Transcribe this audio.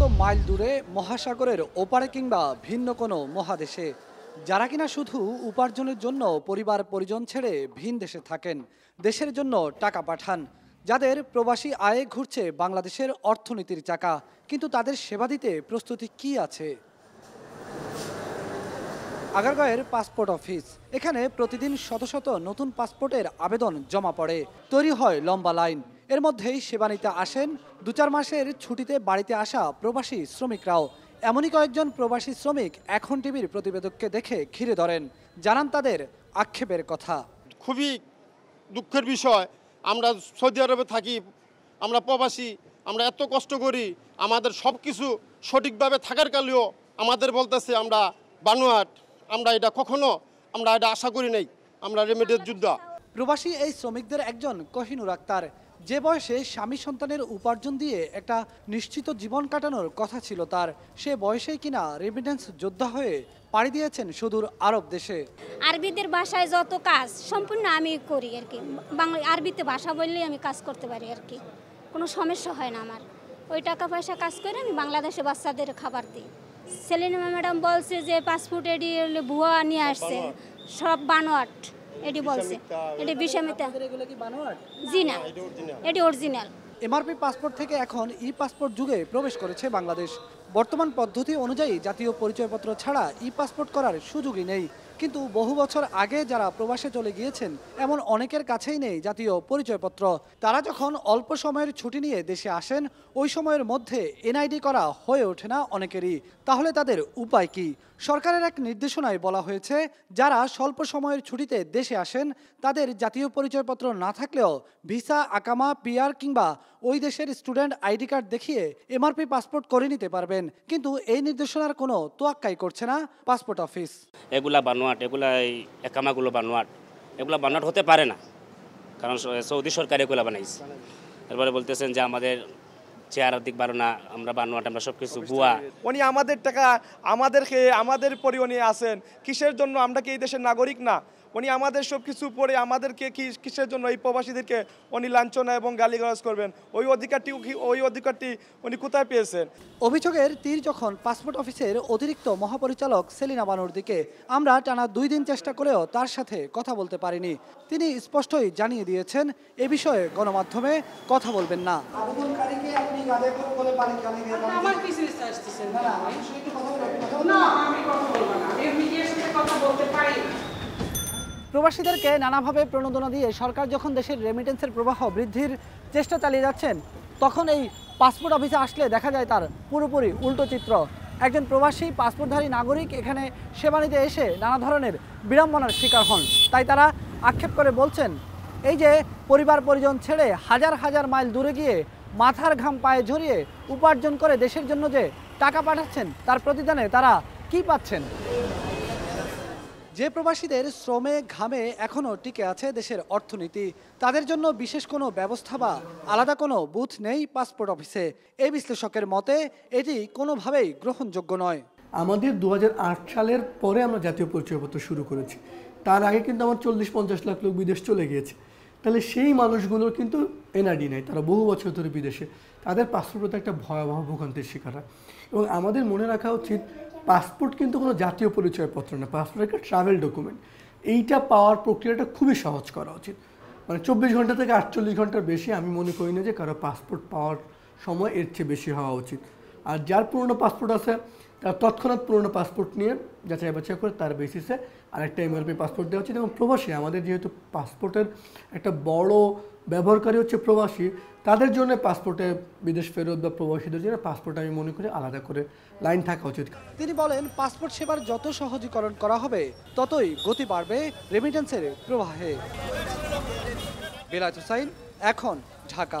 শত মাইল দূরে মহাসাগরের ওপারে কিংবা ভিন্ন কোনো মহাদেশে যারা কিনা শুধু উপার্জনের জন্য পরিবার পরিজন ছেড়ে ভিন দেশে থাকেন দেশের জন্য টাকা পাঠান যাদের প্রবাসী আয়ে ঘুরছে বাংলাদেশের অর্থনীতির চাকা কিন্তু তাদের সেবা দিতে প্রস্তুতি কি আছে আগারগাঁয়ের পাসপোর্ট অফিস এখানে প্রতিদিন শত শত নতুন পাসপোর্টের আবেদন জমা পড়ে তৈরি হয় লম্বা লাইন এর মধ্যেই সেবা নিতে আসেন দু চার মাসের ছুটিতে বাড়িতে আসা প্রবাসী শ্রমিকরাও এমনই কয়েকজন প্রবাসী শ্রমিক এখন টিভির প্রতিবেদককে দেখে ঘিরে ধরেন জানান তাদের আক্ষেপের কথা খুবই দুঃখের বিষয় আমরা সৌদি আরবে থাকি আমরা প্রবাসী আমরা এত কষ্ট করি আমাদের সব কিছু সঠিকভাবে থাকার কালেও আমাদের বলতেছে আমরা বানুয়াট আমরা এটা কখনো আমরা এটা আশা করি নাই আমরা রেমেডের যোদ্ধা প্রবাসী এই শ্রমিকদের একজন কহিনুর আক্তার যে বয়সে স্বামী সন্তানের উপার্জন দিয়ে একটা নিশ্চিত জীবন কাটানোর কথা ছিল তার সে বয়সেই কিনা রেমিডেন্স যোদ্ধা হয়ে পাড়ি দিয়েছেন সুদূর আরব দেশে আরবিদের বাসায় যত কাজ সম্পূর্ণ আমি করি আর কি বাংলা আরবিতে ভাষা বললেই আমি কাজ করতে পারি আর কি কোনো সমস্যা হয় না আমার ওই টাকা পয়সা কাজ করে আমি বাংলাদেশে বাচ্চাদের খাবার দিই সেলিনা ম্যাডাম বলছে যে পাসপোর্ট এটি ভুয়া নিয়ে আসছে সব বানোয়াট এটি বলছে এটি বিষামিতা জি না এটি অরিজিনাল এমআরপি পাসপোর্ট থেকে এখন ই পাসপোর্ট যুগে প্রবেশ করেছে বাংলাদেশ বর্তমান পদ্ধতি অনুযায়ী জাতীয় পরিচয়পত্র ছাড়া ই পাসপোর্ট করার সুযোগই নেই কিন্তু বহু বছর আগে যারা প্রবাসে চলে গিয়েছেন এমন অনেকের কাছেই নেই জাতীয় পরিচয়পত্র তারা যখন অল্প সময়ের ছুটি নিয়ে দেশে আসেন ওই সময়ের মধ্যে এনআইডি করা হয়ে ওঠে না অনেকেরই তাহলে তাদের উপায় কি সরকারের এক নির্দেশনায় বলা হয়েছে যারা স্বল্প সময়ের ছুটিতে দেশে আসেন তাদের জাতীয় পরিচয়পত্র না থাকলেও ভিসা আকামা পিআর কিংবা ওই দেশের স্টুডেন্ট আইডি কার্ড দেখিয়ে এমআরপি পাসপোর্ট করে নিতে পারবেন করেন কিন্তু এই নির্দেশনার কোনো তোয়াক্কাই করছে না পাসপোর্ট অফিস এগুলা বানোয়াট এগুলা এই একামাগুলো বানোয়াট এগুলা বানোয়াট হতে পারে না কারণ সৌদি সরকার এগুলা বানাইছে তারপরে বলতেছেন যে আমাদের চেয়ারের দিক বাড়ো না আমরা বানোয়াট আমরা সব কিছু ভুয়া উনি আমাদের টাকা আমাদের আমাদের পরিও নিয়ে কিসের জন্য আমরা কি এই দেশের নাগরিক না উনি আমাদের সব কিছু পড়ে আমাদেরকে কি কিসের জন্য এই প্রবাসীদেরকে উনি লাঞ্ছনা এবং গালিগালাজ করবেন ওই অধিকারটি ওই অধিকারটি উনি কোথায় পেয়েছেন অভিযোগের তীর যখন পাসপোর্ট অফিসের অতিরিক্ত মহাপরিচালক সেলিনা বানুর দিকে আমরা টানা দুই দিন চেষ্টা করেও তার সাথে কথা বলতে পারিনি তিনি স্পষ্টই জানিয়ে দিয়েছেন এ বিষয়ে গণমাধ্যমে কথা বলবেন না আচ্ছা, না আমি কথা বলবো না মিডিয়ার সাথে কথা বলতে পারি প্রবাসীদেরকে নানাভাবে প্রণোদনা দিয়ে সরকার যখন দেশের রেমিটেন্সের প্রবাহ বৃদ্ধির চেষ্টা চালিয়ে যাচ্ছেন তখন এই পাসপোর্ট অফিসে আসলে দেখা যায় তার পুরোপুরি উল্টো চিত্র একজন প্রবাসী পাসপোর্টধারী নাগরিক এখানে সেবা নিতে এসে নানা ধরনের বিড়ম্বনার শিকার হন তাই তারা আক্ষেপ করে বলছেন এই যে পরিবার পরিজন ছেড়ে হাজার হাজার মাইল দূরে গিয়ে মাথার ঘাম পায়ে ঝরিয়ে উপার্জন করে দেশের জন্য যে টাকা পাঠাচ্ছেন তার প্রতিদানে তারা কি পাচ্ছেন যে প্রবাসীদের শ্রমে ঘামে এখনও টিকে আছে দেশের অর্থনীতি তাদের জন্য বিশেষ কোনো ব্যবস্থা বা আলাদা কোনো বুথ নেই পাসপোর্ট অফিসে এই বিশ্লেষকের মতে এটি কোনোভাবেই গ্রহণযোগ্য নয় আমাদের দু সালের পরে আমরা জাতীয় পরিচয়পত্র শুরু করেছি তার আগে কিন্তু আমার চল্লিশ পঞ্চাশ লাখ লোক বিদেশ চলে গিয়েছে তাহলে সেই মানুষগুলোর কিন্তু এনআরডি নেই তারা বহু বছর ধরে বিদেশে তাদের পাসপোর্ট একটা ভয়াবহ ভূখণ্ডের শিকার হয় এবং আমাদের মনে রাখা উচিত পাসপোর্ট কিন্তু কোনো জাতীয় পরিচয়পত্র না পাসপোর্ট একটা ট্রাভেল ডকুমেন্ট এইটা পাওয়ার প্রক্রিয়াটা খুবই সহজ করা উচিত মানে চব্বিশ ঘন্টা থেকে আটচল্লিশ ঘন্টার বেশি আমি মনে করি না যে কারো পাসপোর্ট পাওয়ার সময় এর চেয়ে বেশি হওয়া উচিত আর যার পুরনো পাসপোর্ট আছে তার তৎক্ষণাৎ পুরনো পাসপোর্ট নিয়ে যাচাই বাছাই করে তার বেসিসে আরেকটা এমআরপি পাসপোর্ট দেওয়া উচিত এবং প্রবাসী আমাদের যেহেতু পাসপোর্টের একটা বড় ব্যবহারকারী হচ্ছে প্রবাসী তাদের জন্য পাসপোর্টে বিদেশ ফেরত বা প্রবাসীদের জন্য পাসপোর্ট আমি মনে করি আলাদা করে লাইন থাকা উচিত তিনি বলেন পাসপোর্ট সেবার যত সহজীকরণ করা হবে ততই গতি বাড়বে রেমিটেন্সের প্রবাহে বেলাজ হোসাইন এখন ঢাকা